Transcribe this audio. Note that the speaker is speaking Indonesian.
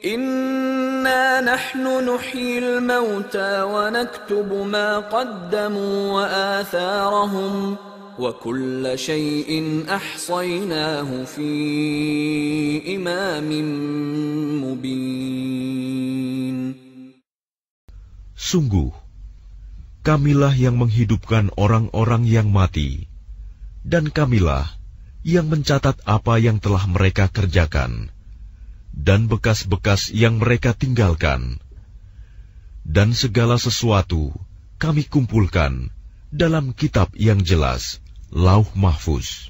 Inna mauta wa wa wa shay'in Sungguh, kamilah yang menghidupkan orang-orang yang mati, dan kamilah yang mencatat apa yang telah mereka kerjakan dan bekas-bekas yang mereka tinggalkan, dan segala sesuatu kami kumpulkan dalam kitab yang jelas, Lauh Mahfuz.